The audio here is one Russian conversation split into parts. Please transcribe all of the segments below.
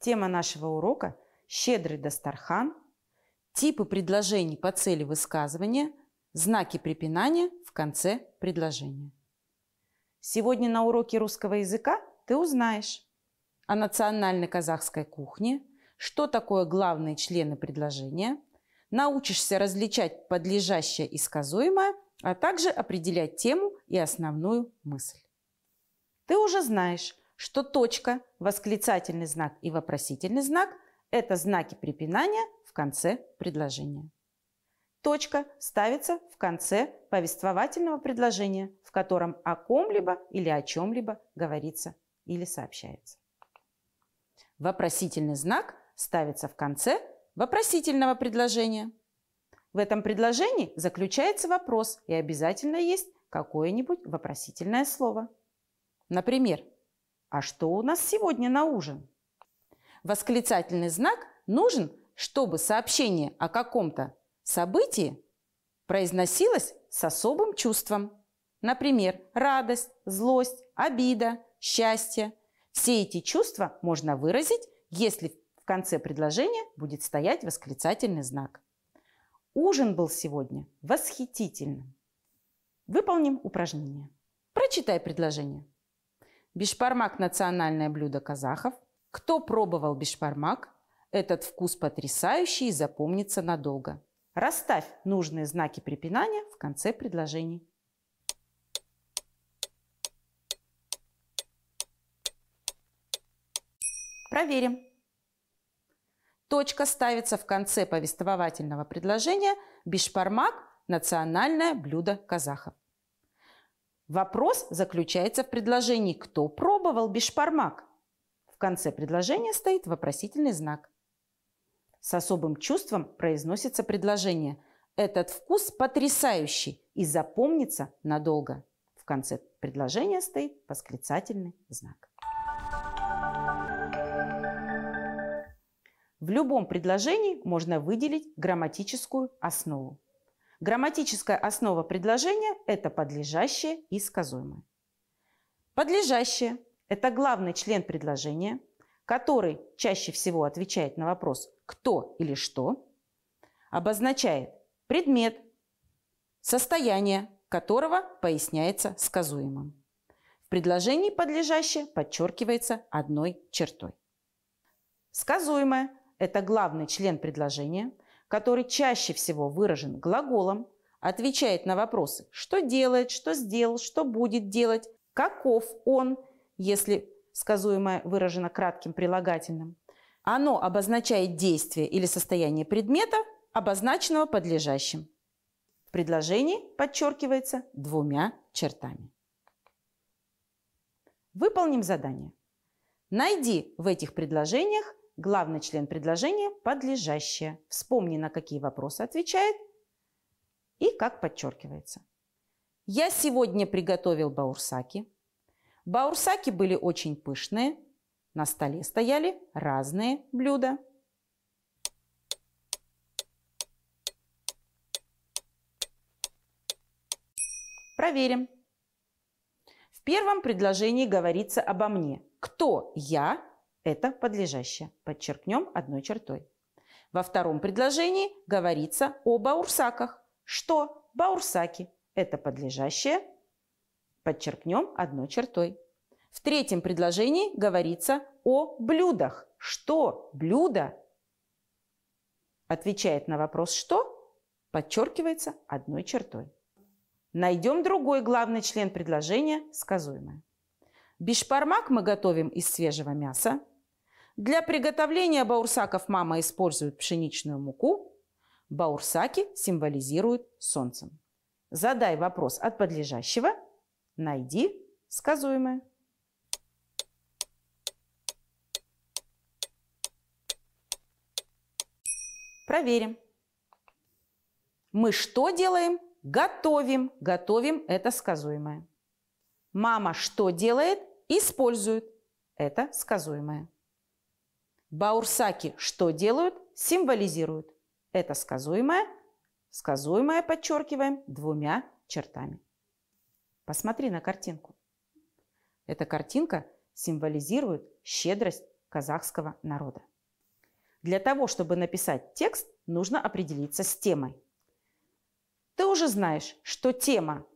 Тема нашего урока – щедрый Дастархан, типы предложений по цели высказывания, знаки препинания в конце предложения. Сегодня на уроке русского языка ты узнаешь о национальной казахской кухне, что такое главные члены предложения, научишься различать подлежащее и сказуемое, а также определять тему и основную мысль. Ты уже знаешь, что точка, восклицательный знак и вопросительный знак – это знаки препинания в конце предложения. Точка ставится в конце повествовательного предложения, в котором о ком-либо или о чем-либо говорится или сообщается. Вопросительный знак ставится в конце вопросительного предложения. В этом предложении заключается вопрос и обязательно есть какое-нибудь вопросительное слово. Например, а что у нас сегодня на ужин? Восклицательный знак нужен, чтобы сообщение о каком-то событии произносилось с особым чувством. Например, радость, злость, обида, счастье. Все эти чувства можно выразить, если в конце предложения будет стоять восклицательный знак. Ужин был сегодня восхитительным. Выполним упражнение. Прочитай предложение. Бешбармак – национальное блюдо казахов. Кто пробовал бешбармак, этот вкус потрясающий и запомнится надолго. Расставь нужные знаки препинания в конце предложений. Проверим. Точка ставится в конце повествовательного предложения «Бишпармак – национальное блюдо казахов». Вопрос заключается в предложении «Кто пробовал бешпармак?» В конце предложения стоит вопросительный знак. С особым чувством произносится предложение «Этот вкус потрясающий и запомнится надолго». В конце предложения стоит восклицательный знак. В любом предложении можно выделить грамматическую основу. Грамматическая основа предложения – это подлежащее и сказуемое. Подлежащее – это главный член предложения, который чаще всего отвечает на вопрос «кто» или «что», обозначает предмет, состояние которого поясняется сказуемым. В предложении подлежащее подчеркивается одной чертой. Сказуемое – это главный член предложения, который чаще всего выражен глаголом, отвечает на вопросы «что делает», «что сделал», «что будет делать», «каков он», если сказуемое выражено кратким прилагательным. Оно обозначает действие или состояние предмета, обозначенного подлежащим. В предложении подчеркивается двумя чертами. Выполним задание. Найди в этих предложениях Главный член предложения – подлежащее. Вспомни, на какие вопросы отвечает и как подчеркивается. Я сегодня приготовил баурсаки. Баурсаки были очень пышные. На столе стояли разные блюда. Проверим. В первом предложении говорится обо мне. Кто я это подлежащее. Подчеркнем одной чертой. Во втором предложении говорится о баурсаках. Что? Баурсаки. Это подлежащее. Подчеркнем одной чертой. В третьем предложении говорится о блюдах. Что? Блюдо. Отвечает на вопрос «что?» подчеркивается одной чертой. Найдем другой главный член предложения – сказуемое. Бишпармак мы готовим из свежего мяса. Для приготовления баурсаков мама использует пшеничную муку. Баурсаки символизируют солнцем. Задай вопрос от подлежащего, найди сказуемое. Проверим. Мы что делаем? Готовим. Готовим – это сказуемое. Мама что делает? Использует. Это сказуемое. Баурсаки что делают? Символизируют. Это сказуемое. Сказуемое подчеркиваем двумя чертами. Посмотри на картинку. Эта картинка символизирует щедрость казахского народа. Для того, чтобы написать текст, нужно определиться с темой. Ты уже знаешь, что тема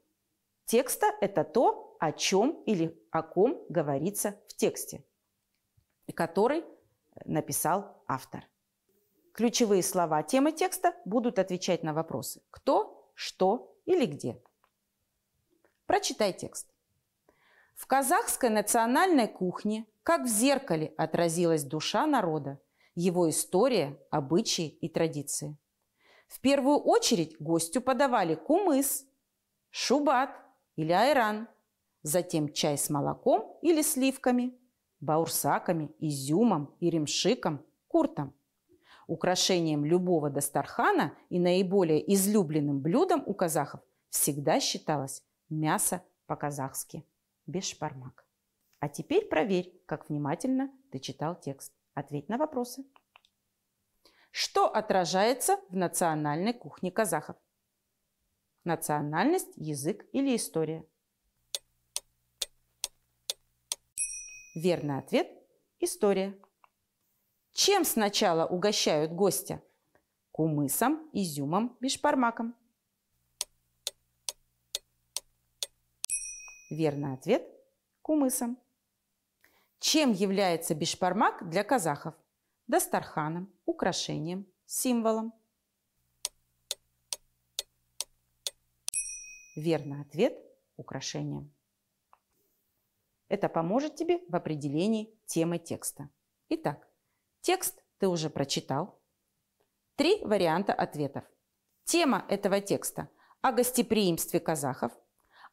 текста – это то, о чем или о ком говорится в тексте, который написал автор. Ключевые слова темы текста будут отвечать на вопросы «кто», «что» или «где». Прочитай текст. В казахской национальной кухне, как в зеркале, отразилась душа народа, его история, обычаи и традиции. В первую очередь гостю подавали кумыс, шубат или айран, затем чай с молоком или сливками – баурсаками, изюмом, иремшиком, куртом. Украшением любого дастархана и наиболее излюбленным блюдом у казахов всегда считалось мясо по-казахски, без шпармак. А теперь проверь, как внимательно ты читал текст. Ответь на вопросы. Что отражается в национальной кухне казахов? Национальность, язык или история – Верный ответ – история. Чем сначала угощают гостя? Кумысом, изюмом, бешпармаком. Верный ответ – кумысом. Чем является бешпармак для казахов? Дастарханом, украшением, символом. Верный ответ – украшением. Это поможет тебе в определении темы текста. Итак, текст ты уже прочитал. Три варианта ответов. Тема этого текста о гостеприимстве казахов,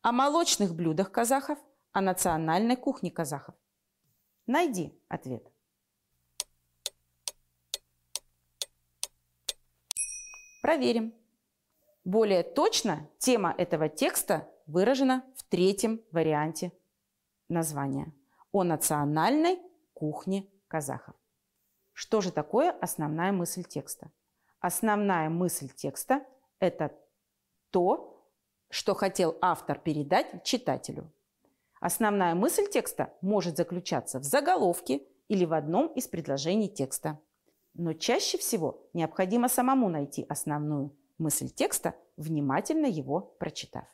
о молочных блюдах казахов, о национальной кухне казахов. Найди ответ. Проверим. Более точно тема этого текста выражена в третьем варианте название о национальной кухне казахов. Что же такое основная мысль текста? Основная мысль текста – это то, что хотел автор передать читателю. Основная мысль текста может заключаться в заголовке или в одном из предложений текста. Но чаще всего необходимо самому найти основную мысль текста, внимательно его прочитав.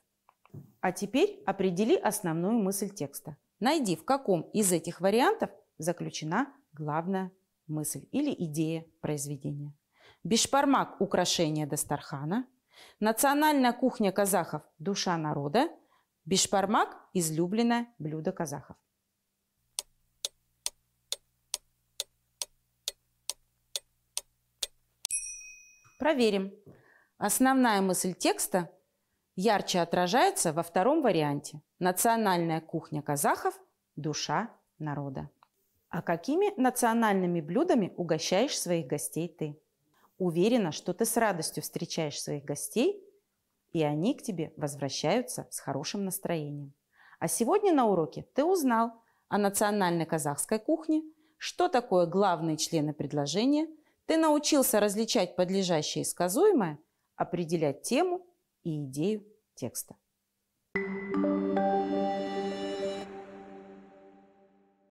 А теперь определи основную мысль текста – Найди, в каком из этих вариантов заключена главная мысль или идея произведения. Бешпармак – украшение Дастархана. Национальная кухня казахов – душа народа. Бешпармак – излюбленное блюдо казахов. Проверим. Основная мысль текста ярче отражается во втором варианте. Национальная кухня казахов – душа народа. А какими национальными блюдами угощаешь своих гостей ты? Уверена, что ты с радостью встречаешь своих гостей, и они к тебе возвращаются с хорошим настроением. А сегодня на уроке ты узнал о национальной казахской кухне, что такое главные члены предложения, ты научился различать подлежащее и сказуемое, определять тему и идею текста.